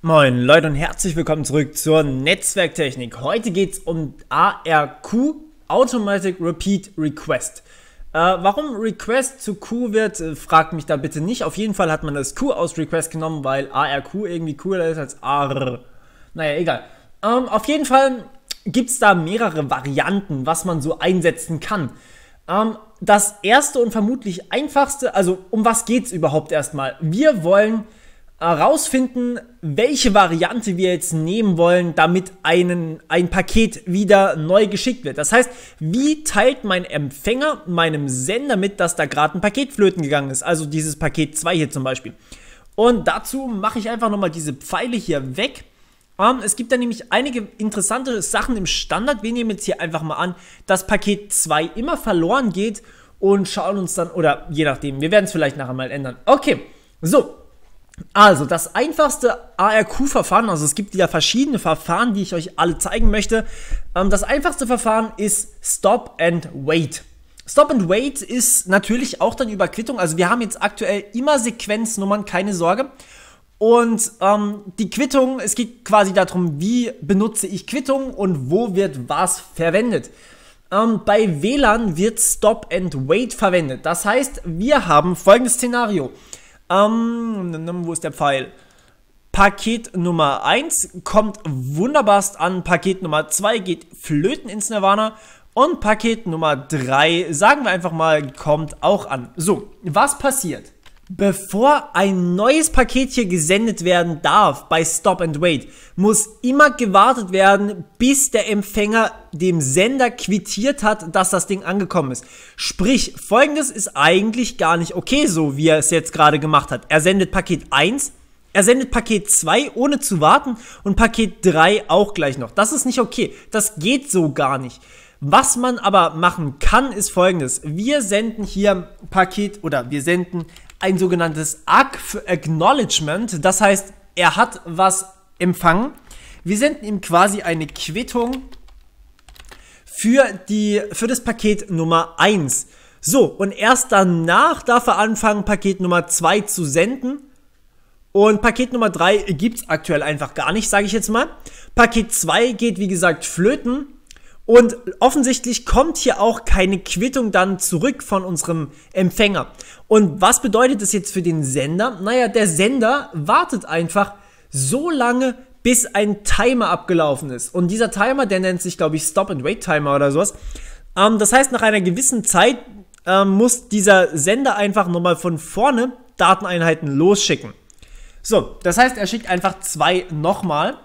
Moin Leute und herzlich willkommen zurück zur Netzwerktechnik. Heute geht es um ARQ, Automatic Repeat Request. Äh, warum Request zu Q wird, äh, fragt mich da bitte nicht. Auf jeden Fall hat man das Q aus Request genommen, weil ARQ irgendwie cooler ist als AR. Naja, egal. Ähm, auf jeden Fall gibt es da mehrere Varianten, was man so einsetzen kann. Ähm, das erste und vermutlich einfachste, also um was geht es überhaupt erstmal? Wir wollen herausfinden, welche Variante wir jetzt nehmen wollen, damit einen, ein Paket wieder neu geschickt wird. Das heißt, wie teilt mein Empfänger meinem Sender mit, dass da gerade ein Paket flöten gegangen ist? Also dieses Paket 2 hier zum Beispiel. Und dazu mache ich einfach nochmal diese Pfeile hier weg. Um, ähm, es gibt da nämlich einige interessante Sachen im Standard. Wir nehmen jetzt hier einfach mal an, dass Paket 2 immer verloren geht und schauen uns dann, oder je nachdem, wir werden es vielleicht nachher mal ändern. Okay, so, also, das einfachste ARQ-Verfahren, also es gibt ja verschiedene Verfahren, die ich euch alle zeigen möchte. Ähm, das einfachste Verfahren ist Stop and Wait. Stop and Wait ist natürlich auch dann über Quittung. Also wir haben jetzt aktuell immer Sequenznummern, keine Sorge. Und ähm, die Quittung, es geht quasi darum, wie benutze ich Quittung und wo wird was verwendet. Ähm, bei WLAN wird Stop and Wait verwendet. Das heißt, wir haben folgendes Szenario. Ähm, wo ist der Pfeil? Paket Nummer 1 kommt wunderbarst an. Paket Nummer 2 geht flöten ins Nirvana. Und Paket Nummer 3, sagen wir einfach mal, kommt auch an. So, was passiert? Bevor ein neues Paket hier gesendet werden darf bei Stop and Wait, muss immer gewartet werden, bis der Empfänger dem Sender quittiert hat, dass das Ding angekommen ist. Sprich, folgendes ist eigentlich gar nicht okay, so wie er es jetzt gerade gemacht hat. Er sendet Paket 1, er sendet Paket 2 ohne zu warten und Paket 3 auch gleich noch. Das ist nicht okay. Das geht so gar nicht. Was man aber machen kann, ist folgendes. Wir senden hier Paket oder wir senden ein sogenanntes ACK Acknowledgement. Das heißt, er hat was empfangen. Wir senden ihm quasi eine Quittung für, die, für das Paket Nummer 1. So, und erst danach darf er anfangen, Paket Nummer 2 zu senden. Und Paket Nummer 3 gibt es aktuell einfach gar nicht, sage ich jetzt mal. Paket 2 geht, wie gesagt, flöten. Und offensichtlich kommt hier auch keine Quittung dann zurück von unserem Empfänger. Und was bedeutet das jetzt für den Sender? Naja, der Sender wartet einfach so lange, bis ein Timer abgelaufen ist. Und dieser Timer, der nennt sich, glaube ich, Stop-and-Wait-Timer oder sowas. Ähm, das heißt, nach einer gewissen Zeit ähm, muss dieser Sender einfach nochmal von vorne Dateneinheiten losschicken. So, das heißt, er schickt einfach zwei nochmal.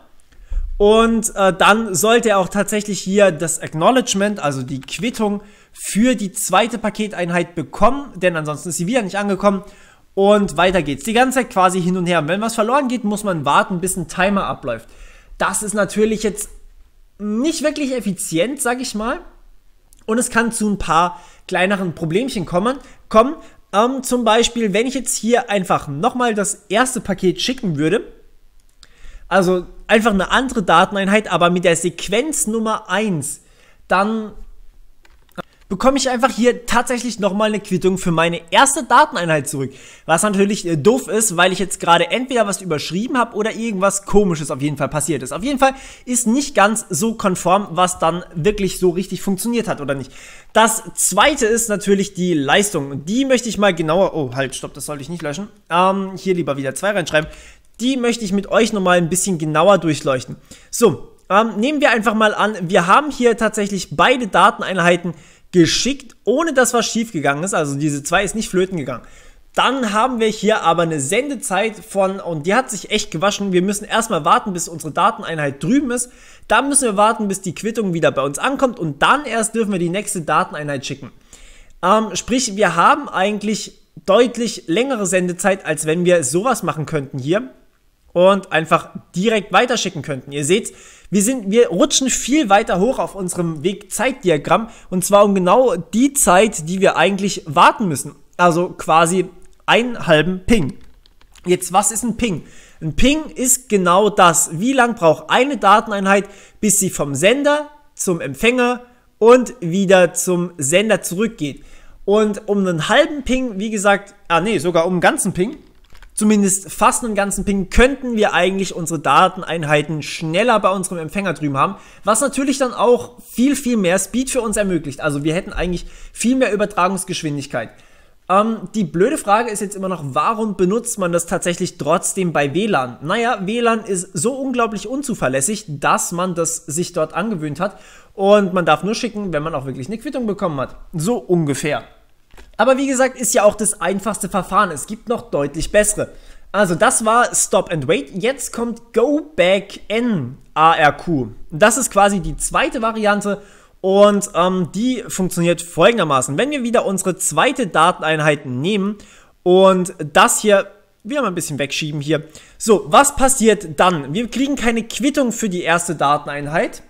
Und äh, dann sollte er auch tatsächlich hier das Acknowledgement, also die Quittung für die zweite Paketeinheit bekommen, denn ansonsten ist sie wieder nicht angekommen. Und weiter geht's. Die ganze Zeit quasi hin und her. Und wenn was verloren geht, muss man warten, bis ein Timer abläuft. Das ist natürlich jetzt nicht wirklich effizient, sag ich mal. Und es kann zu ein paar kleineren Problemchen kommen. kommen. Ähm, zum Beispiel, wenn ich jetzt hier einfach nochmal das erste Paket schicken würde, also einfach eine andere Dateneinheit, aber mit der Sequenz Nummer 1, dann bekomme ich einfach hier tatsächlich nochmal eine Quittung für meine erste Dateneinheit zurück. Was natürlich äh, doof ist, weil ich jetzt gerade entweder was überschrieben habe oder irgendwas komisches auf jeden Fall passiert ist. Auf jeden Fall ist nicht ganz so konform, was dann wirklich so richtig funktioniert hat oder nicht. Das zweite ist natürlich die Leistung. Und die möchte ich mal genauer, oh halt, stopp, das sollte ich nicht löschen. Ähm, hier lieber wieder zwei reinschreiben die möchte ich mit euch nochmal ein bisschen genauer durchleuchten. So, ähm, nehmen wir einfach mal an, wir haben hier tatsächlich beide Dateneinheiten geschickt, ohne dass was schiefgegangen ist. Also diese zwei ist nicht flöten gegangen. Dann haben wir hier aber eine Sendezeit von, und die hat sich echt gewaschen. Wir müssen erstmal warten, bis unsere Dateneinheit drüben ist. Dann müssen wir warten, bis die Quittung wieder bei uns ankommt. Und dann erst dürfen wir die nächste Dateneinheit schicken. Ähm, sprich, wir haben eigentlich deutlich längere Sendezeit, als wenn wir sowas machen könnten hier und einfach direkt weiterschicken könnten. Ihr seht, wir sind, wir rutschen viel weiter hoch auf unserem Wegzeitdiagramm und zwar um genau die Zeit, die wir eigentlich warten müssen. Also quasi einen halben Ping. Jetzt, was ist ein Ping? Ein Ping ist genau das. Wie lang braucht eine Dateneinheit, bis sie vom Sender zum Empfänger und wieder zum Sender zurückgeht? Und um einen halben Ping, wie gesagt, ah nee, sogar um einen ganzen Ping, zumindest fast einen ganzen Ping, könnten wir eigentlich unsere Dateneinheiten schneller bei unserem Empfänger drüben haben, was natürlich dann auch viel, viel mehr Speed für uns ermöglicht. Also wir hätten eigentlich viel mehr Übertragungsgeschwindigkeit. Ähm, die blöde Frage ist jetzt immer noch, warum benutzt man das tatsächlich trotzdem bei WLAN? Naja, WLAN ist so unglaublich unzuverlässig, dass man das sich dort angewöhnt hat und man darf nur schicken, wenn man auch wirklich eine Quittung bekommen hat. So ungefähr. Aber wie gesagt, ist ja auch das einfachste Verfahren. Es gibt noch deutlich bessere. Also das war Stop and Wait. Jetzt kommt Go Back N ARQ. Das ist quasi die zweite Variante und ähm, die funktioniert folgendermaßen. Wenn wir wieder unsere zweite Dateneinheit nehmen und das hier wieder mal ein bisschen wegschieben hier. So, was passiert dann? Wir kriegen keine Quittung für die erste Dateneinheit,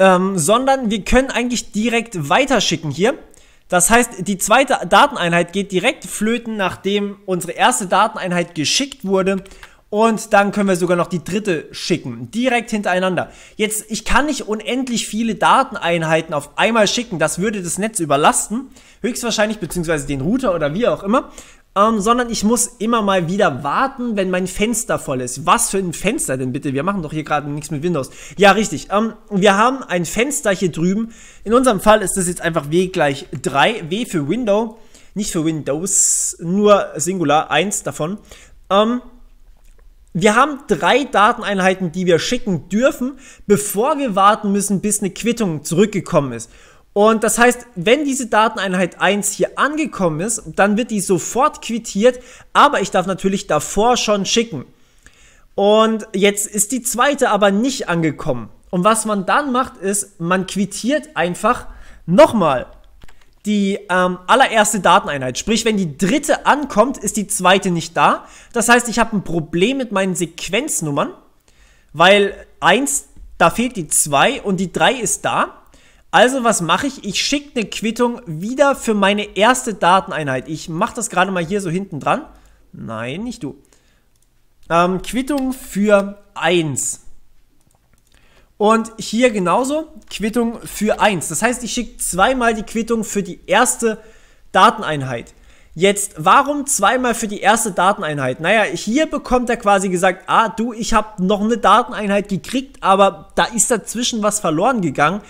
ähm, sondern wir können eigentlich direkt weiterschicken hier. Das heißt, die zweite Dateneinheit geht direkt flöten, nachdem unsere erste Dateneinheit geschickt wurde. Und dann können wir sogar noch die dritte schicken, direkt hintereinander. Jetzt, ich kann nicht unendlich viele Dateneinheiten auf einmal schicken, das würde das Netz überlasten, höchstwahrscheinlich, beziehungsweise den Router oder wie auch immer ähm, sondern ich muss immer mal wieder warten, wenn mein Fenster voll ist. Was für ein Fenster denn bitte? Wir machen doch hier gerade nichts mit Windows. Ja, richtig. Ähm, wir haben ein Fenster hier drüben. In unserem Fall ist das jetzt einfach W gleich 3. W für Window, nicht für Windows, nur Singular, eins davon. Ähm, wir haben drei Dateneinheiten, die wir schicken dürfen, bevor wir warten müssen, bis eine Quittung zurückgekommen ist. Und das heißt, wenn diese Dateneinheit 1 hier angekommen ist, dann wird die sofort quittiert, aber ich darf natürlich davor schon schicken. Und jetzt ist die zweite aber nicht angekommen. Und was man dann macht, ist, man quittiert einfach nochmal die ähm, allererste Dateneinheit. Sprich, wenn die dritte ankommt, ist die zweite nicht da. Das heißt, ich habe ein Problem mit meinen Sequenznummern, weil 1, da fehlt die 2 und die 3 ist da. Also was mache ich? Ich schicke eine Quittung wieder für meine erste Dateneinheit. Ich mache das gerade mal hier so hinten dran. Nein, nicht du. Ähm, Quittung für 1. Und hier genauso Quittung für 1. Das heißt, ich schicke zweimal die Quittung für die erste Dateneinheit. Jetzt, warum zweimal für die erste Dateneinheit? Naja, hier bekommt er quasi gesagt, ah du, ich habe noch eine Dateneinheit gekriegt, aber da ist dazwischen was verloren gegangen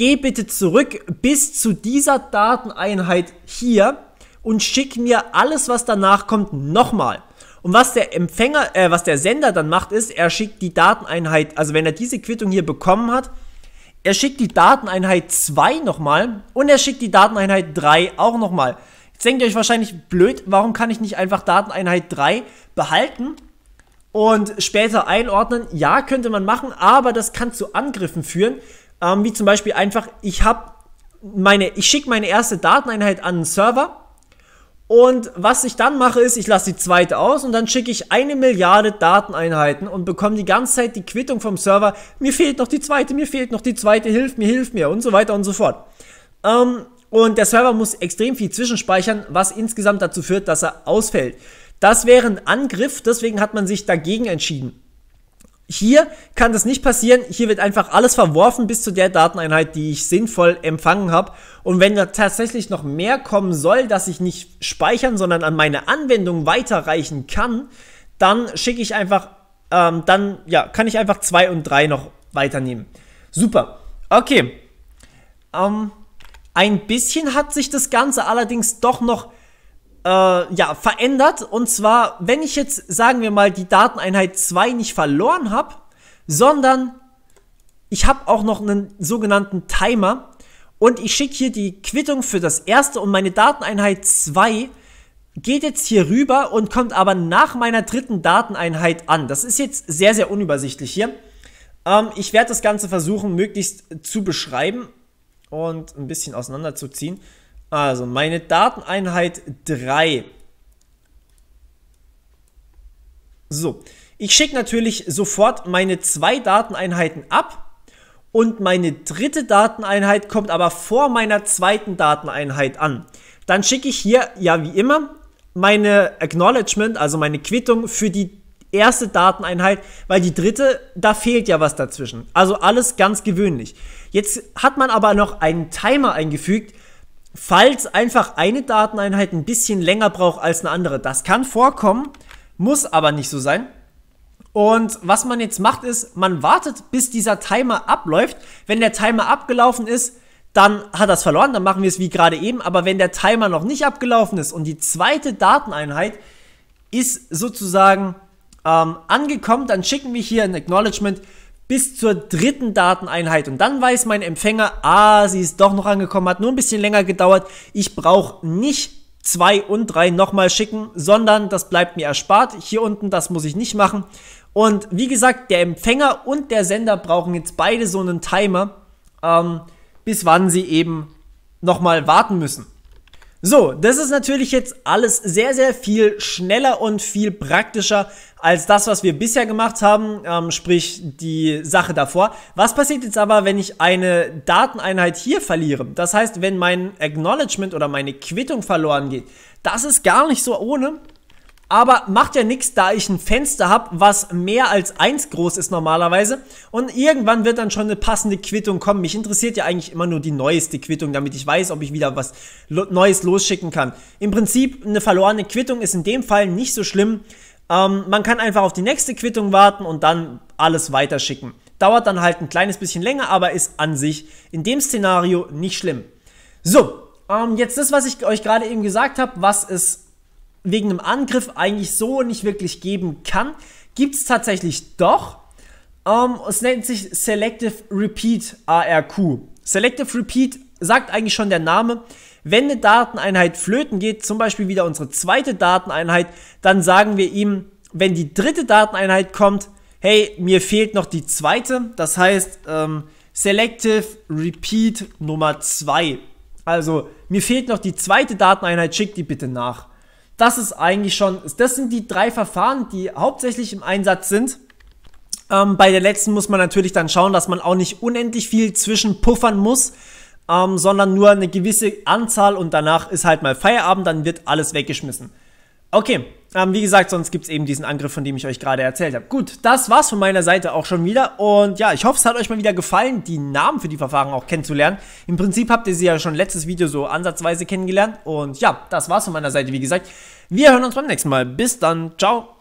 geh bitte zurück bis zu dieser Dateneinheit hier und schick mir alles, was danach kommt, nochmal. Und was der Empfänger, äh, was der Sender dann macht, ist, er schickt die Dateneinheit, also wenn er diese Quittung hier bekommen hat, er schickt die Dateneinheit 2 nochmal und er schickt die Dateneinheit 3 auch nochmal. Jetzt denkt ihr euch wahrscheinlich blöd, warum kann ich nicht einfach Dateneinheit 3 behalten und später einordnen? Ja, könnte man machen, aber das kann zu Angriffen führen, ähm, wie zum Beispiel einfach, ich habe meine, ich schicke meine erste Dateneinheit an einen Server und was ich dann mache ist, ich lasse die zweite aus und dann schicke ich eine Milliarde Dateneinheiten und bekomme die ganze Zeit die Quittung vom Server, mir fehlt noch die zweite, mir fehlt noch die zweite, hilf mir, hilf mir und so weiter und so fort. Ähm, und der Server muss extrem viel zwischenspeichern, was insgesamt dazu führt, dass er ausfällt. Das wäre ein Angriff, deswegen hat man sich dagegen entschieden. Hier kann das nicht passieren. Hier wird einfach alles verworfen bis zu der Dateneinheit, die ich sinnvoll empfangen habe. Und wenn da tatsächlich noch mehr kommen soll, dass ich nicht speichern, sondern an meine Anwendung weiterreichen kann, dann schicke ich einfach, ähm, dann ja, kann ich einfach 2 und 3 noch weiternehmen. Super. Okay. Ähm, ein bisschen hat sich das Ganze allerdings doch noch äh, ja, verändert. Und zwar, wenn ich jetzt, sagen wir mal, die Dateneinheit 2 nicht verloren habe, sondern ich habe auch noch einen sogenannten Timer und ich schicke hier die Quittung für das erste und meine Dateneinheit 2 geht jetzt hier rüber und kommt aber nach meiner dritten Dateneinheit an. Das ist jetzt sehr, sehr unübersichtlich hier. Ähm, ich werde das Ganze versuchen, möglichst zu beschreiben und ein bisschen auseinanderzuziehen. Also meine Dateneinheit 3. So, ich schicke natürlich sofort meine zwei Dateneinheiten ab und meine dritte Dateneinheit kommt aber vor meiner zweiten Dateneinheit an. Dann schicke ich hier, ja wie immer, meine Acknowledgement, also meine Quittung für die erste Dateneinheit, weil die dritte, da fehlt ja was dazwischen. Also alles ganz gewöhnlich. Jetzt hat man aber noch einen Timer eingefügt, falls einfach eine Dateneinheit ein bisschen länger braucht als eine andere. Das kann vorkommen, muss aber nicht so sein. Und was man jetzt macht ist, man wartet, bis dieser Timer abläuft. Wenn der Timer abgelaufen ist, dann hat das verloren, dann machen wir es wie gerade eben. Aber wenn der Timer noch nicht abgelaufen ist und die zweite Dateneinheit ist sozusagen ähm, angekommen, dann schicken wir hier ein Acknowledgement, bis zur dritten Dateneinheit. Und dann weiß mein Empfänger, ah, sie ist doch noch angekommen, hat nur ein bisschen länger gedauert. Ich brauche nicht zwei und drei nochmal schicken, sondern das bleibt mir erspart. Hier unten, das muss ich nicht machen. Und wie gesagt, der Empfänger und der Sender brauchen jetzt beide so einen Timer, ähm, bis wann sie eben nochmal warten müssen. So, das ist natürlich jetzt alles sehr, sehr viel schneller und viel praktischer als das, was wir bisher gemacht haben, ähm, sprich die Sache davor. Was passiert jetzt aber, wenn ich eine Dateneinheit hier verliere? Das heißt, wenn mein Acknowledgement oder meine Quittung verloren geht, das ist gar nicht so ohne. Aber macht ja nichts, da ich ein Fenster habe, was mehr als eins groß ist normalerweise. Und irgendwann wird dann schon eine passende Quittung kommen. Mich interessiert ja eigentlich immer nur die neueste Quittung, damit ich weiß, ob ich wieder was Neues losschicken kann. Im Prinzip, eine verlorene Quittung ist in dem Fall nicht so schlimm. Ähm, man kann einfach auf die nächste Quittung warten und dann alles weiterschicken. Dauert dann halt ein kleines bisschen länger, aber ist an sich in dem Szenario nicht schlimm. So, ähm, jetzt das, was ich euch gerade eben gesagt habe, was es wegen einem Angriff eigentlich so nicht wirklich geben kann. Gibt es tatsächlich doch. Ähm, es nennt sich Selective Repeat ARQ. Selective Repeat sagt eigentlich schon der Name. Wenn eine Dateneinheit flöten geht, zum Beispiel wieder unsere zweite Dateneinheit, dann sagen wir ihm, wenn die dritte Dateneinheit kommt, hey, mir fehlt noch die zweite. Das heißt, ähm, Selective Repeat Nummer 2. Also, mir fehlt noch die zweite Dateneinheit, schick die bitte nach das ist eigentlich schon, das sind die drei Verfahren, die hauptsächlich im Einsatz sind. Ähm, bei der letzten muss man natürlich dann schauen, dass man auch nicht unendlich viel zwischenpuffern muss, ähm, sondern nur eine gewisse Anzahl und danach ist halt mal Feierabend, dann wird alles weggeschmissen. Okay, ähm, wie gesagt, sonst gibt es eben diesen Angriff, von dem ich euch gerade erzählt habe. Gut, das war's von meiner Seite auch schon wieder. Und ja, ich hoffe, es hat euch mal wieder gefallen, die Namen für die Verfahren auch kennenzulernen. Im Prinzip habt ihr sie ja schon letztes Video so ansatzweise kennengelernt. Und ja, das war's von meiner Seite, wie gesagt. Wir hören uns beim nächsten Mal. Bis dann. Ciao.